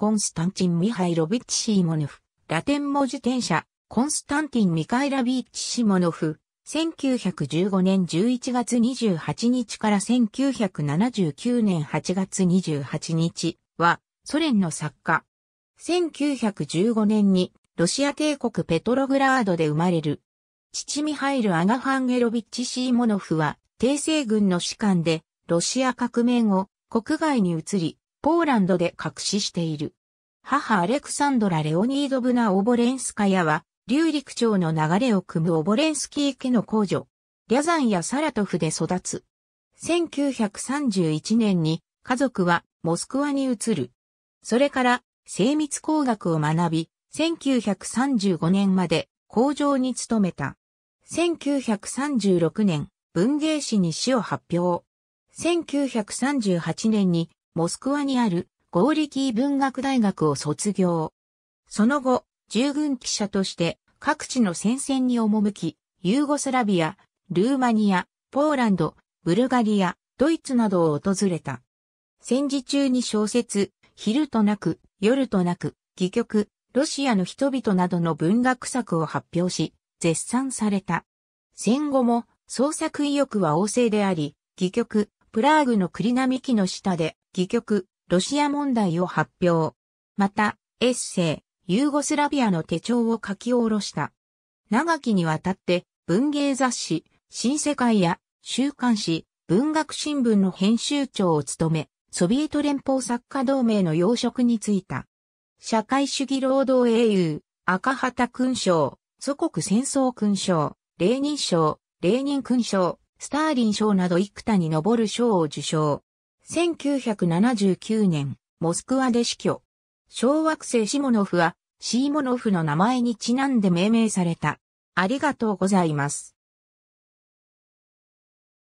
コンスタンチン・ミハイロビッチ・シーモノフ、ラテン文字転写、コンスタンティン・ミカイラビッチ・シモノフ、1915年11月28日から1979年8月28日は、ソ連の作家。1915年に、ロシア帝国ペトログラードで生まれる。父ミハイル・アガファンゲロビッチ・シーモノフは、帝政軍の士官で、ロシア革命後、国外に移り、ポーランドで隠ししている。母アレクサンドラ・レオニードブナ・オボレンスカヤは、流陸町の流れを組むオボレンスキー家の工女、リャザンやサラトフで育つ。1931年に家族はモスクワに移る。それから精密工学を学び、1935年まで工場に勤めた。1936年、文芸誌に詩を発表。1938年にモスクワにある合力文学大学を卒業。その後、従軍記者として各地の戦線に赴き、ユーゴスラビア、ルーマニア、ポーランド、ブルガリア、ドイツなどを訪れた。戦時中に小説、昼となく、夜となく、戯曲、ロシアの人々などの文学作を発表し、絶賛された。戦後も創作意欲は旺盛であり、戯曲、プラーグの栗並木の下で、戯曲、ロシア問題を発表。また、エッセイ、ユーゴスラビアの手帳を書き下ろした。長きにわたって、文芸雑誌、新世界や、週刊誌、文学新聞の編集長を務め、ソビエト連邦作家同盟の要職に就いた。社会主義労働英雄、赤旗勲章、祖国戦争勲章、レーニン賞、レーニン勲章、スターリン賞など幾多に上る賞を受賞。1979年、モスクワで死去。小惑星シモノフは、シーモノフの名前にちなんで命名された。ありがとうございます。